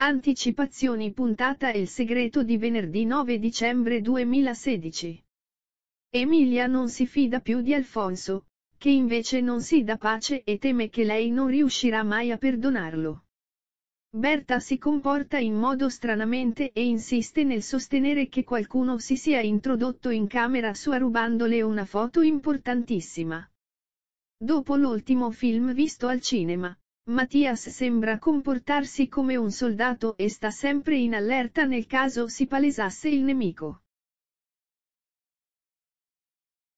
Anticipazioni puntata Il segreto di venerdì 9 dicembre 2016. Emilia non si fida più di Alfonso, che invece non si dà pace e teme che lei non riuscirà mai a perdonarlo. Berta si comporta in modo stranamente e insiste nel sostenere che qualcuno si sia introdotto in camera sua rubandole una foto importantissima. Dopo l'ultimo film visto al cinema, Mattias sembra comportarsi come un soldato e sta sempre in allerta nel caso si palesasse il nemico.